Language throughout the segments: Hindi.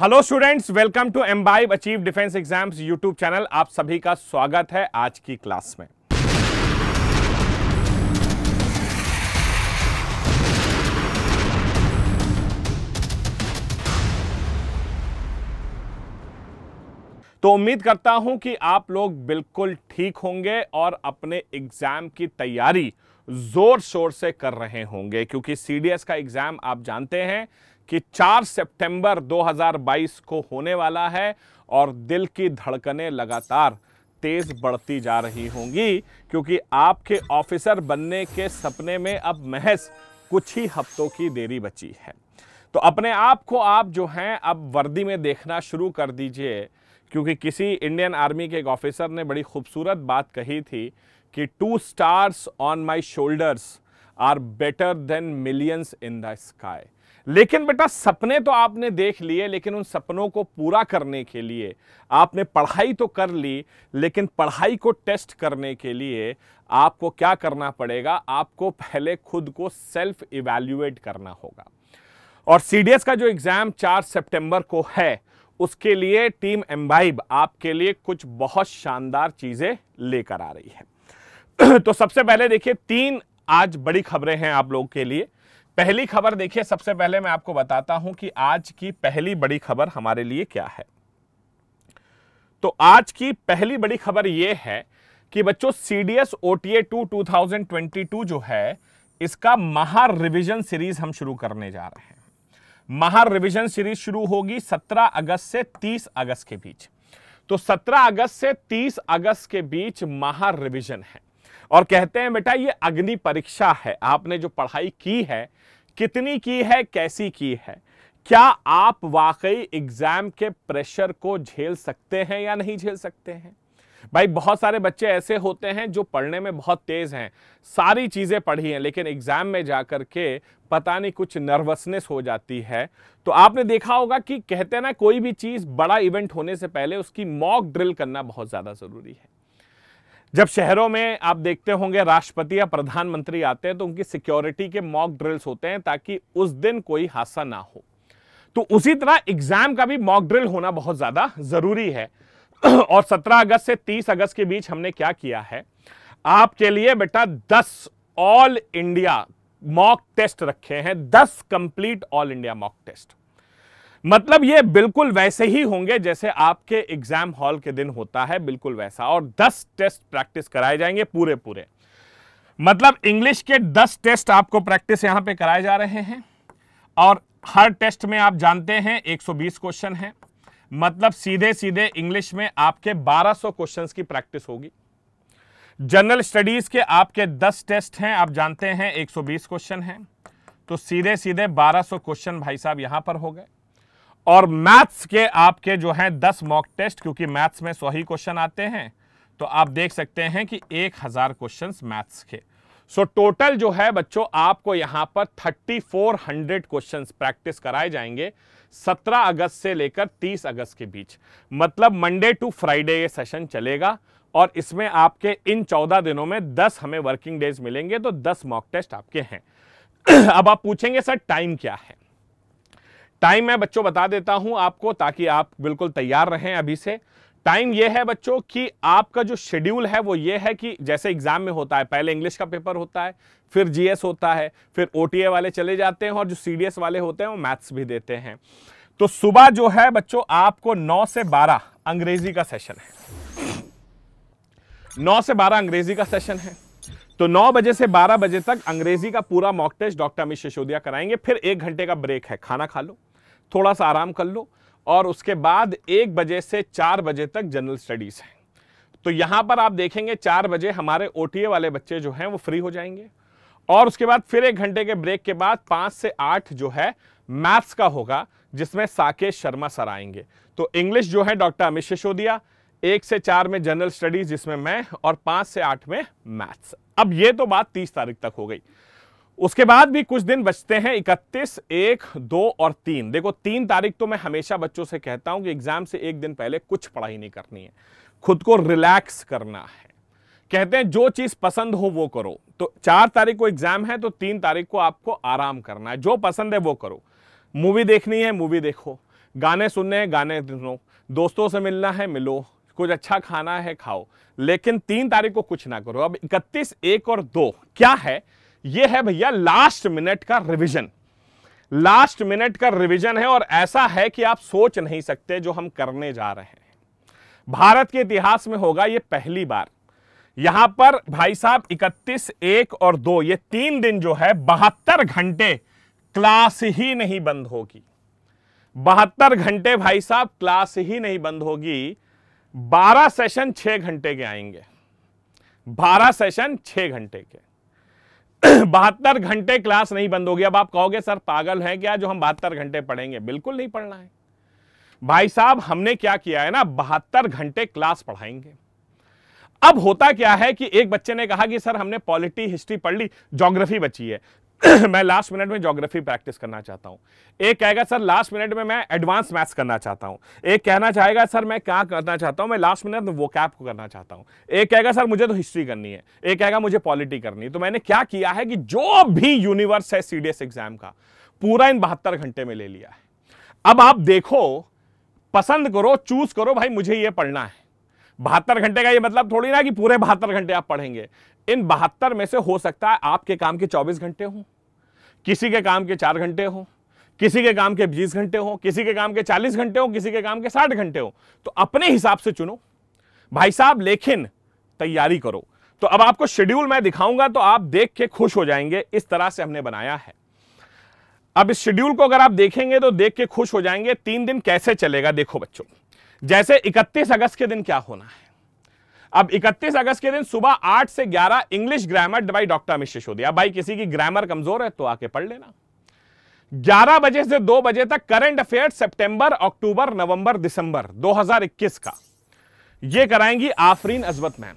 Hello students welcome to Embibe achieve defence exams YouTube channel आप सभी का स्वागत है आज की क्लास में तो उम्मीद करता हूं कि आप लोग बिल्कुल ठीक होंगे और अपने एग्जाम की तैयारी जोर शोर से कर रहे होंगे क्योंकि सीडीएस का एग्जाम आप जानते हैं कि 4 सितंबर 2022 को होने वाला है और दिल की धड़कनें लगातार तेज बढ़ती जा रही होंगी क्योंकि आपके ऑफिसर बनने के सपने में अब महज कुछ ही हफ्तों की देरी बची है तो अपने आप को आप जो हैं अब वर्दी में देखना शुरू कर दीजिए क्योंकि किसी इंडियन आर्मी के एक ऑफिसर ने बड़ी खूबसूरत बात कही थी कि two stars on my shoulders are better than millions in the sky लेकिन बेटा सपने तो आपने देख लिए लेकिन उन सपनों को पूरा करने के लिए आपने पढ़ाई तो कर ली लेकिन पढ़ाई को टेस्ट करने के लिए आपको क्या करना पड़ेगा आपको पहले खुद को सेल्फ इवेल्युएट करना होगा और सी का जो एग्ज़ाम चार सितंबर को है उसके लिए टीम एम्बाइब आपके लिए कुछ बहुत शानदार चीज़ें लेकर आ रही है तो सबसे पहले देखिए तीन आज बड़ी खबरें हैं आप लोगों के लिए पहली खबर देखिए सबसे पहले मैं आपको बताता हूं कि आज की पहली बड़ी खबर हमारे लिए क्या है तो आज की पहली बड़ी खबर यह है कि बच्चों C D S O T A two two thousand twenty two जो है इसका महा रिविजन सीरीज हम शुरू करने जा रहे हैं महा रिविजन सीरीज शुरू होगी 17 अगस्त से 30 अगस्त के बीच तो 17 अगस्त से 30 अगस्त के बीच महा रिविजन है और कहते हैं बेटा ये अग्नि परीक्षा है आपने जो पढ़ाई की है कितनी की है कैसी की है क्या आप वाकई एग्जाम के प्रेशर को झेल सकते हैं या नहीं झेल सकते हैं भाई बहुत सारे बच्चे ऐसे होते हैं जो पढ़ने में बहुत तेज़ हैं सारी चीज़ें पढ़ी हैं लेकिन एग्ज़ाम में जाकर के पता नहीं कुछ नर्वसनेस हो जाती है तो आपने देखा होगा कि कहते हैं ना कोई भी चीज़ बड़ा इवेंट होने से पहले उसकी मॉक ड्रिल करना बहुत ज़्यादा ज़रूरी है जब शहरों में आप देखते होंगे राष्ट्रपति या प्रधानमंत्री आते हैं तो उनकी सिक्योरिटी के मॉक ड्रिल्स होते हैं ताकि उस दिन कोई हादसा ना हो तो उसी तरह एग्जाम का भी मॉक ड्रिल होना बहुत ज़्यादा ज़रूरी है और 17 अगस्त से 30 अगस्त के बीच हमने क्या किया है आपके लिए बेटा 10 ऑल इंडिया मॉक टेस्ट रखे हैं 10 complete all India mock test मतलब ये बिल्कुल वैसे ही होंगे जैसे आपके एग्जाम हॉल के दिन होता है बिल्कुल वैसा और 10 टेस्ट प्रैक्टिस कराए जाएंगे पूरे पूरे मतलब इंग्लिश के 10 टेस्ट आपको प्रैक्टिस यहां पे कराए जा रहे हैं और हर टेस्ट में आप जानते हैं 120 क्वेश्चन हैं मतलब सीधे सीधे इंग्लिश में आपके 1200 क्वेश्चंस की प्रैक्टिस होगी जनरल स्टडीज के आपके 10 टेस्ट हैं आप जानते हैं 120 क्वेश्चन हैं तो सीधे सीधे 1200 क्वेश्चन भाई साहब यहां पर हो गए और मैथ्स के आपके जो हैं दस मॉक टेस्ट क्योंकि मैथ्स में सौ ही क्वेश्चन आते हैं तो आप देख सकते हैं कि एक हज़ार क्वेश्चन मैथ्स के सो so, टोटल जो है बच्चों आपको यहाँ पर 3400 क्वेश्चन प्रैक्टिस कराए जाएंगे 17 अगस्त से लेकर 30 अगस्त के बीच मतलब मंडे टू फ्राइडे ये सेशन चलेगा और इसमें आपके इन 14 दिनों में 10 हमें वर्किंग डेज मिलेंगे तो 10 मॉक टेस्ट आपके हैं अब आप पूछेंगे सर टाइम क्या है टाइम मैं बच्चों बता देता हूं आपको ताकि आप बिल्कुल तैयार रहें अभी से टाइम यह है बच्चों कि आपका जो शेड्यूल है वो ये है कि जैसे एग्जाम में होता है पहले इंग्लिश का पेपर होता है फिर जीएस होता है फिर ओटीए वाले चले जाते हैं और जो सीडीएस वाले होते हैं वो मैथ्स भी देते हैं तो सुबह जो है बच्चों आपको 9 से 12 अंग्रेजी का सेशन है 9 से 12 अंग्रेजी का सेशन है तो 9 बजे से 12 बजे तक अंग्रेजी का पूरा mock test doctor Amit Sisodia कराएंगे फिर एक घंटे का ब्रेक है खाना खा लो थोड़ा सा आराम कर लो और उसके बाद एक बजे से चार बजे तक जनरल स्टडीज़ हैं तो यहाँ पर आप देखेंगे चार बजे हमारे ओ वाले बच्चे जो हैं वो फ्री हो जाएंगे और उसके बाद फिर एक घंटे के ब्रेक के बाद पाँच से आठ जो है मैथ्स का होगा जिसमें साकेश शर्मा सर आएंगे तो इंग्लिश जो है डॉक्टर अमित सिसोदिया एक से चार में जनरल स्टडीज जिसमें मैं और पाँच से आठ में मैथ्स अब ये तो बात तीस तारीख तक हो गई उसके बाद भी कुछ दिन बचते हैं इकतीस एक दो और तीन देखो तीन तारीख तो मैं हमेशा बच्चों से कहता हूं कि एग्जाम से एक दिन पहले कुछ पढ़ाई नहीं करनी है खुद को रिलैक्स करना है कहते हैं जो चीज पसंद हो वो करो तो चार तारीख को एग्जाम है तो तीन तारीख को आपको आराम करना है जो पसंद है वो करो मूवी देखनी है मूवी देखो गाने सुनने हैं गाने सुनो दोस्तों से मिलना है मिलो कुछ अच्छा खाना है खाओ लेकिन तीन तारीख को कुछ ना करो अब इकतीस एक और दो क्या है ये है भैया लास्ट मिनट का रिविजन लास्ट मिनट का रिविजन है और ऐसा है कि आप सोच नहीं सकते जो हम करने जा रहे हैं भारत के इतिहास में होगा ये पहली बार यहां पर भाई साहब 31 एक और दो ये तीन दिन जो है बहत्तर घंटे क्लास ही नहीं बंद होगी बहत्तर घंटे भाई साहब क्लास ही नहीं बंद होगी बारह सेशन 6 घंटे के आएंगे बारह सेशन 6 घंटे के बहत्तर घंटे क्लास नहीं बंद होगी अब आप कहोगे सर पागल है क्या जो हम बहत्तर घंटे पढ़ेंगे बिल्कुल नहीं पढ़ना है भाई साहब हमने क्या किया है ना बहत्तर घंटे क्लास पढ़ाएंगे अब होता क्या है कि एक बच्चे ने कहा कि सर हमने पॉलिटी हिस्ट्री पढ़ ली जोग्राफी बची है मैं लास्ट मिनट में जोग्राफी प्रैक्टिस करना चाहता हूँ एक कहेगा सर लास्ट मिनट में मैं एडवांस मैथ्स करना चाहता हूँ एक कहना चाहेगा सर मैं क्या करना चाहता हूँ मैं लास्ट मिनट में वो कैप को करना चाहता हूँ एक कहेगा सर मुझे तो हिस्ट्री करनी है एक कहेगा मुझे पॉलिटी करनी है तो मैंने क्या किया है कि जो भी यूनिवर्स है सी एग्जाम का पूरा इन बहत्तर घंटे में ले लिया है अब आप देखो पसंद करो चूज करो भाई मुझे ये पढ़ना है बहत्तर घंटे का ये मतलब थोड़ी ना कि पूरे बहत्तर घंटे आप पढ़ेंगे इन बहत्तर में से हो सकता है आपके काम के 24 घंटे हों किसी के काम के चार घंटे हों किसी के काम के बीस घंटे हों किसी के काम के चालीस घंटे हों किसी के काम के साठ घंटे हों तो अपने हिसाब से चुनो भाई साहब लेकिन तैयारी करो तो अब आपको शेड्यूल मैं दिखाऊंगा तो आप देख के खुश हो जाएंगे इस तरह से हमने बनाया है अब इस शेड्यूल को अगर आप देखेंगे तो देख के खुश हो जाएंगे तीन दिन कैसे चलेगा देखो बच्चों जैसे 31 अगस्त के दिन क्या होना है अब 31 अगस्त के दिन सुबह 8 से 11 English grammar by doctor Amit Sisodia भाई किसी की ग्रामर कमजोर है तो आके पढ़ लेना 11 बजे से 2 बजे तक करंट अफेयर सितंबर, अक्टूबर नवंबर दिसंबर 2021 का ये कराएंगी आफरीन अजबत मैम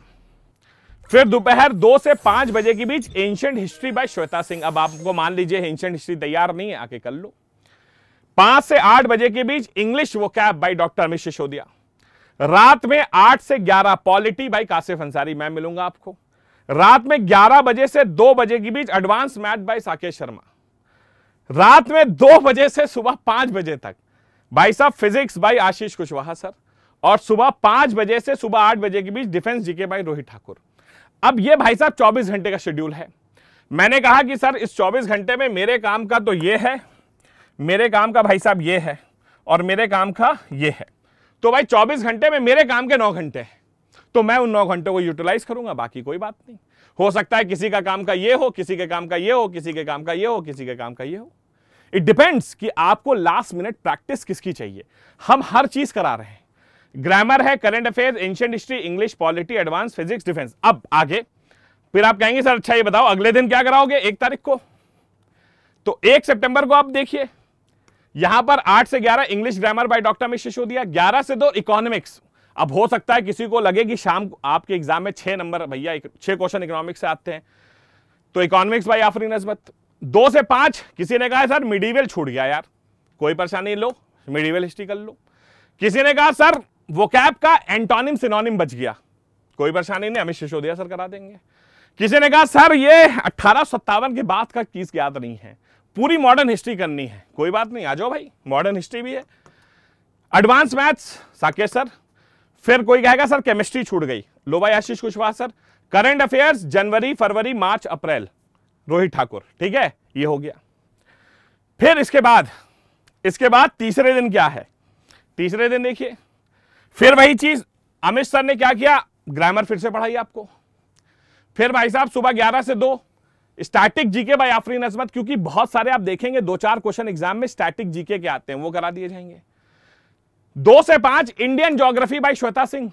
फिर दोपहर दो से पांच बजे के बीच ancient history by Shweta Singh अब आपको मान लीजिए एंशियंट हिस्ट्री तैयार नहीं है आके कर लो पांच से आठ बजे के बीच English vocab by doctor Amit Sisodia रात में आठ से ग्यारह पॉलिटी बाई कासिफ अंसारी मैं मिलूंगा आपको रात में ग्यारह बजे से दो बजे के बीच advance math by Sakesh Sharma रात में दो बजे से सुबह पांच बजे तक भाई साहब physics by Ashish Kushwaha sir और सुबह पांच बजे से सुबह आठ बजे के बीच defence GK by Rohit Thakur अब ये भाई साहब चौबीस घंटे का शेड्यूल है मैंने कहा कि सर इस चौबीस घंटे में मेरे काम का तो ये है मेरे काम का भाई साहब ये है और मेरे काम का ये है तो भाई 24 घंटे में मेरे काम के 9 घंटे हैं तो मैं उन नौ घंटों को यूटिलाइज करूंगा बाकी कोई बात नहीं हो सकता है किसी का काम का ये हो किसी के काम का ये हो किसी के काम का ये हो किसी के काम का ये हो इट डिपेंड्स कि आपको लास्ट मिनट प्रैक्टिस किसकी चाहिए हम हर चीज करा रहे हैं ग्रामर है current affair ancient history English polity advance physics defence अब आगे फिर आप कहेंगे सर अच्छा ये बताओ अगले दिन क्या कराओगे एक तारीख को तो एक सितंबर को आप देखिए यहां पर आठ से ग्यारह English grammar by doctor Mishra Sisodia ग्यारह से दो इकोनॉमिक्स अब हो सकता है किसी को लगे कि शाम आपके एग्जाम में छह नंबर भैया छह क्वेश्चन इकोनॉमिक्स से आते हैं तो इकोनॉमिक्स बाई आफरी नस्बत दो से पांच किसी ने कहा सर मिडीवेल छूट गया यार कोई परेशानी लो मिडीवेल हिस्ट्री कर लो किसी ने कहा सर वो कैप का एंटोनिम सिनोनिम बच गया कोई परेशानी नहीं अमित सिसोदिया सर करा देंगे किसी ने कहा सर ये अट्ठारह के बाद का चीज याद नहीं है पूरी मॉडर्न हिस्ट्री करनी है कोई बात नहीं आ जाओ भाई मॉडर्न हिस्ट्री भी है एडवांस मैथ्स साकेत सर फिर कोई कहेगा सर केमिस्ट्री छूट गई लो भाई Ashish Kushwaha sir current affairs जनवरी फरवरी मार्च अप्रैल रोहित ठाकुर ठीक है ये हो गया फिर इसके बाद इसके बाद तीसरे दिन क्या है तीसरे दिन देखिए फिर वही चीज अमित सर ने क्या किया ग्रामर फिर से पढ़ाई आपको फिर भाई साहब सुबह ग्यारह से दो static GK by Afreen Azmat क्योंकि बहुत सारे आप देखेंगे दो चार क्वेश्चन एग्जाम में स्टैटिक जीके के आते हैं वो करा दिए जाएंगे दो से पांच Indian geography by Shweta Singh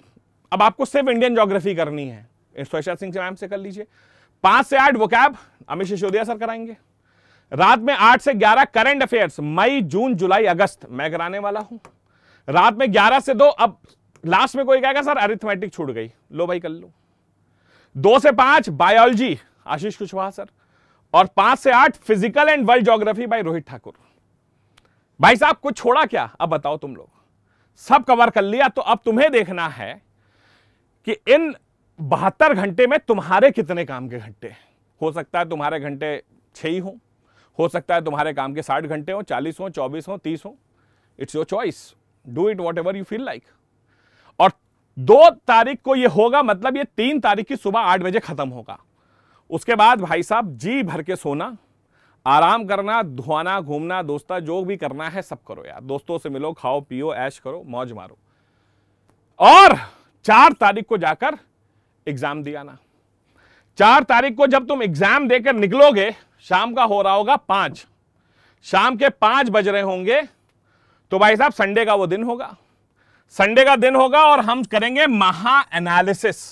अब आपको सिर्फ इंडियन ज्योग्राफी करनी है श्वेता सिंह से मैम से कर लीजिए पांच से आठ वो कैब अमित सिसोदिया सर कराएंगे रात में आठ से ग्यारह करंट अफेयर्स मई जून जुलाई अगस्त मैं कराने वाला हूं रात में ग्यारह से दो अब लास्ट में कोई कहेगा सर अरिथमेटिक छूट गई लो भाई कर लो दो से पांच बायोलॉजी आशीष कुशवाहा सर और पांच से आठ physical and world geography by Rohit Thakur भाई साहब कुछ छोड़ा क्या अब बताओ तुम लोग सब कवर कर लिया तो अब तुम्हें देखना है कि इन बहत्तर घंटे में तुम्हारे कितने काम के घंटे हो सकता है तुम्हारे घंटे छह ही हों हो सकता है तुम्हारे काम के साठ घंटे हों चालीस हों चौबीस हों तीस हों it's your choice do it whatever you feel like और दो तारीख को ये होगा मतलब ये तीन तारीख की सुबह आठ बजे खत्म होगा उसके बाद भाई साहब जी भर के सोना आराम करना धोना घूमना दोस्ता जो भी करना है सब करो यार दोस्तों से मिलो खाओ पियो ऐश करो मौज मारो और चार तारीख को जाकर एग्जाम दिया ना चार तारीख को जब तुम एग्जाम देकर निकलोगे शाम का हो रहा होगा पांच शाम के पांच बज रहे होंगे तो भाई साहब संडे का वो दिन होगा संडे का दिन होगा और हम करेंगे महा एनालिसिस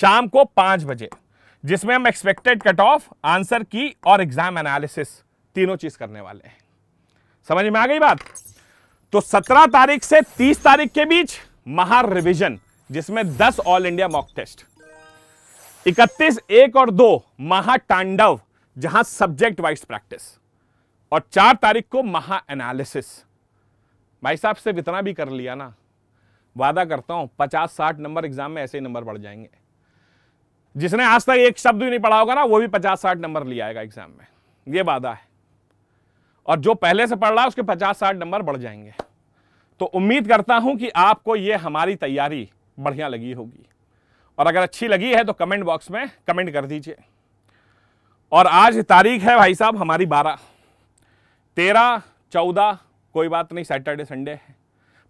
शाम को पांच बजे जिसमें हम एक्सपेक्टेड कट ऑफ आंसर की और एग्जाम एनालिसिस तीनों चीज करने वाले हैं समझ में आ गई बात तो 17 तारीख से 30 तारीख के बीच महा रिविजन जिसमें 10 ऑल इंडिया मॉक टेस्ट 31 एक और दो तांडव जहां सब्जेक्ट वाइज प्रैक्टिस और चार तारीख को महा एनालिसिस भाई साहब से इतना भी कर लिया ना वादा करता हूं पचास साठ नंबर एग्जाम में ऐसे ही नंबर बढ़ जाएंगे जिसने आज तक एक शब्द भी नहीं पढ़ा होगा ना वो भी पचास साठ नंबर ले आएगा एग्जाम में ये वादा है और जो पहले से पढ़ रहा है उसके पचास साठ नंबर बढ़ जाएंगे तो उम्मीद करता हूं कि आपको ये हमारी तैयारी बढ़िया लगी होगी और अगर अच्छी लगी है तो कमेंट बॉक्स में कमेंट कर दीजिए और आज तारीख है भाई साहब हमारी बारह तेरह चौदह कोई बात नहीं सैटरडे संडे है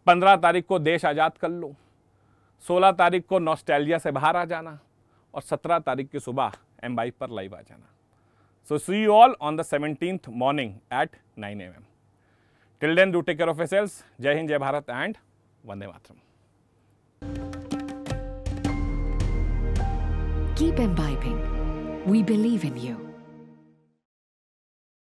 पंद्रह तारीख को देश आज़ाद कर लो सोलह तारीख को नॉस्टैलिया से बाहर आ जाना और 17 तारीख की सुबह एम बाइक पर लाइव आ जाना so see you all on the seventeen morning at nine A M till then do take care of एसेल्स जय हिंद जय भारत एंड वंदे मातरम Keep imbibing. We believe in you.